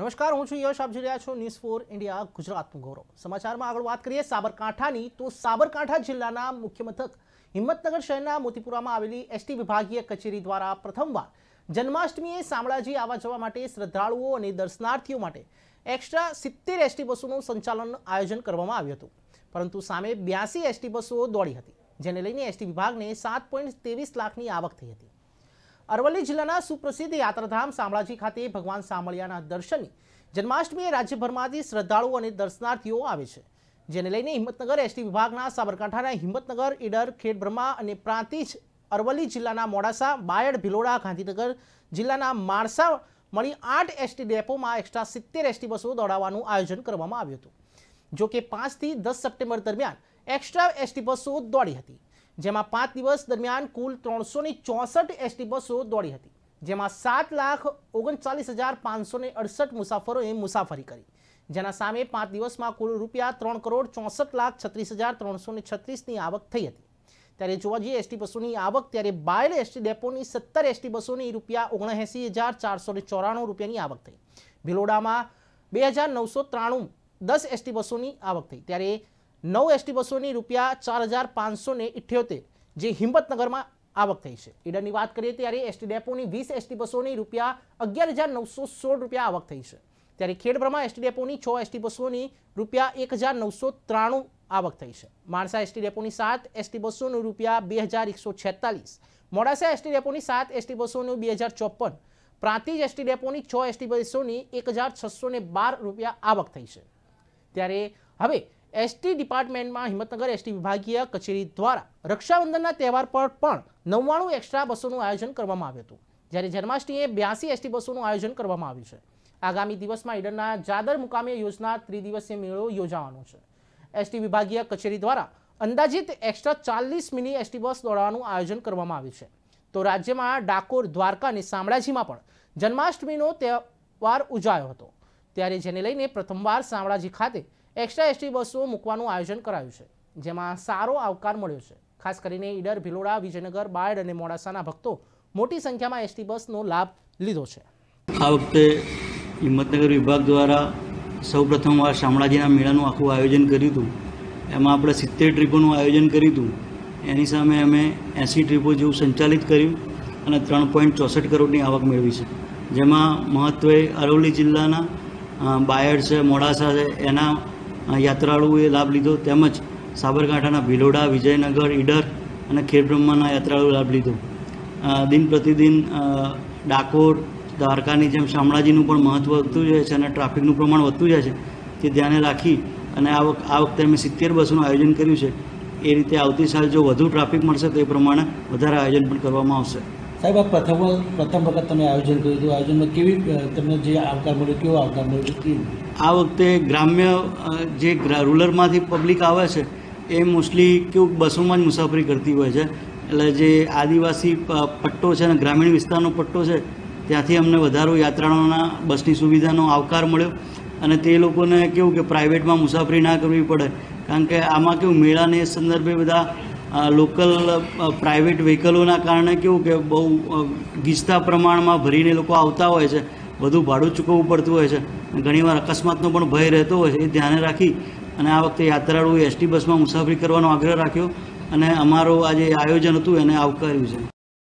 નમસ્કાર હું છું યશ આપ જોઈ રહ્યા છો ન્યૂઝ ફોર ઇન્ડિયા ગુજરાતનું ગૌરવ સમાચારમાં આગળ વાત કરીએ સાબરકાંઠાની તો સાબરકાંઠા જિલ્લાના મુખ્ય મથક હિંમતનગર શહેરના મોતીપુરામાં આવેલી એસટી વિભાગીય કચેરી દ્વારા પ્રથમવાર જન્માષ્ટમીએ શામળાજી આવવા જવા માટે શ્રદ્ધાળુઓ અને દર્શનાર્થીઓ માટે એક્સ્ટ્રા સિત્તેર એસટી બસોનું સંચાલન આયોજન કરવામાં આવ્યું હતું પરંતુ સામે બ્યાસી એસટી બસો દોડી હતી જેને લઈને એસટી વિભાગને સાત પોઈન્ટ ત્રેવીસ લાખની આવક થઈ હતી અરવલ્લી જિલ્લાના સુપ્રસિદ્ધ યાત્રાધામ શામળાજી ખાતે ભગવાન શામળિયાના દર્શનની જન્માષ્ટમીએ રાજ્યભરમાંથી શ્રદ્ધાળુઓ અને દર્શનાર્થીઓ આવે છે જેને લઈને હિંમતનગર એસટી વિભાગના સાબરકાંઠાના હિંમતનગર ઈડર ખેડબ્રહ્મા અને પ્રાંતિજ અરવલ્લી જિલ્લાના મોડાસા બાયડ ભિલોડા ગાંધીનગર જિલ્લાના માણસા મળી આઠ એસટી ડેપોમાં એક્સ્ટ્રા સિત્તેર એસટી બસો દોડાવવાનું આયોજન કરવામાં આવ્યું હતું જોકે પાંચથી દસ સપ્ટેમ્બર દરમિયાન એક્સ્ટ્રા એસટી બસો દોડી હતી જેમાં પાંચ દિવસ દરમિયાન કુલ ત્રણસો ચોસઠ એસટી બસો દોડી હતી જેમાં સાત લાખ ઓગણચાલીસ હજાર પાંચસો ને અડસઠ મુસાફરોએ મુસાફરી કરી જેના સામે પાંચ દિવસમાં કુલ રૂપિયા ત્રણ કરોડ ચોસઠ લાખ છત્રીસ હજાર ત્રણસો ને છત્રીસની આવક થઈ હતી ત્યારે જોવા જઈએ એસટી બસોની આવક ત્યારે બાયડ એસટી ડેપોની સત્તર એસટી બસોની રૂપિયા ઓગણએસી હજાર ચારસો ને ચોરાણું રૂપિયાની આવક થઈ ભિલોડામાં બે હજાર નવસો ત્રાણું દસ એસટી બસોની આવક થઈ ત્યારે નવ એસટી બસોની રૂપિયા ચાર હજાર પાંચસો ને ઇઠ્યોતેર જે હિંમતનગરમાં આવક થઈ છે ઈડરની વાત કરીએ ત્યારે એસટી ડેપોની વીસ એસટી બસોની રૂપિયા અગિયાર હજાર નવસો સોળ રૂપિયા આવક થઈ છે ત્યારે ખેડબ્રહ્મા એસટી ડેપોની છ એસટી બસોની રૂપિયા એક હજાર નવસો ત્રાણું આવક થઈ છે માણસા એસટી ડેપોની સાત એસટી બસોનું રૂપિયા બે હજાર એકસો છેતાલીસ મોડાસા એસટી ડેપોની સાત એસટી બસોનું બે હજાર ચોપન પ્રાંતિજ એસટી ડેપોની છ એસટી બસોની એક હજાર છસો ને બાર રૂપિયા આવક થઈ છે ત્યારે હવે એસટી ડિપાર્ટમેન્ટમાં હિંમતનગર એસટી વિભાગીય કચેરી દ્વારા રક્ષાબંધનના તહેવાર પર પણ નવ્વાણું એક્સ્ટ્રા બસોનું આયોજન કરવામાં આવ્યું હતું જ્યારે જન્માષ્ટમીએ બ્યાસી એસટી બસોનું આયોજન કરવામાં આવ્યું છે આગામી દિવસમાં ઈડરના જાદર મુકામે યોજના ત્રિદિવસીય મેળો યોજાવાનો છે એસટી વિભાગીય કચેરી દ્વારા અંદાજિત એક્સ્ટ્રા ચાલીસ મિની એસટી બસ દોડવાનું આયોજન કરવામાં આવ્યું છે તો રાજ્યમાં ડાકોર દ્વારકા અને શામળાજીમાં પણ જન્માષ્ટમીનો તહેવાર ઉજાયો હતો ત્યારે જેને લઈને પ્રથમવાર શામળાજી ખાતે એક્સ્ટ્રા એસટી બસો મૂકવાનું આયોજન કરાયું છે જેમાં સારો આવકાર મળ્યો છે ખાસ કરીને ઈડર ભિલોડા વિજયનગર બાયડ અને મોડાસાના ભક્તો મોટી સંખ્યામાં એસટી બસનો લાભ લીધો છે આ વખતે હિંમતનગર વિભાગ દ્વારા સૌપ્રથમવાર શામળાજીના મેળાનું આખું આયોજન કર્યું હતું એમાં આપણે સિત્તેર ટ્રીપોનું આયોજન કર્યું હતું એની સામે અમે એંસી ટ્રીપો જેવું સંચાલિત કર્યું અને ત્રણ પોઈન્ટ ચોસઠ કરોડની આવક મેળવી છે જેમાં મહત્ત્વે અરવલ્લી જિલ્લાના બાયડ છે મોડાસા છે એના યાત્રાળુઓએ લાભ લીધો તેમજ સાબરકાંઠાના ભિલોડા વિજયનગર ઈડર અને ખેડબ્રહ્માના યાત્રાળુએ લાભ લીધો દિન પ્રતિદિન ડાકોર દ્વારકાની જેમ શામળાજીનું પણ મહત્ત્વ વધતું જાય છે અને ટ્રાફિકનું પ્રમાણ વધતું જાય છે તે ધ્યાને રાખી અને આ વખત આ વખતે અમે સિત્તેર બસનું આયોજન કર્યું છે એ રીતે આવતી સાલ જો વધુ ટ્રાફિક મળશે તો એ પ્રમાણે વધારે આયોજન પણ કરવામાં આવશે સાહેબ આ પ્રથમ પ્રથમ વખત તમે આયોજન કર્યું હતું આયોજનમાં કેવી તમને જે આવકાર મળ્યો કેવો આવકાર મળ્યો કેવી આ વખતે ગ્રામ્ય જે રૂરલમાંથી પબ્લિક આવે છે એ મોસ્ટલી કેવું બસોમાં જ મુસાફરી કરતી હોય છે એટલે જે આદિવાસી પટ્ટો છે અને ગ્રામીણ વિસ્તારનો પટ્ટો છે ત્યાંથી અમને વધારો યાત્રાળુઓના બસની સુવિધાનો આવકાર મળ્યો અને તે લોકોને કેવું કે પ્રાઇવેટમાં મુસાફરી ના કરવી પડે કારણ કે આમાં કેવું મેળાને એ સંદર્ભે બધા લોકલ પ્રાઇવેટ વ્હીકલોના કારણે કેવું કે બહુ ગીચતા પ્રમાણમાં ભરીને લોકો આવતા હોય છે વધુ ભાડું ચૂકવવું પડતું હોય છે ઘણીવાર અકસ્માતનો પણ ભય રહેતો હોય છે એ ધ્યાને રાખી અને આ વખતે યાત્રાળુએ એસટી બસમાં મુસાફરી કરવાનો આગ્રહ રાખ્યો અને અમારું આ જે આયોજન હતું એને આવકાર્યું છે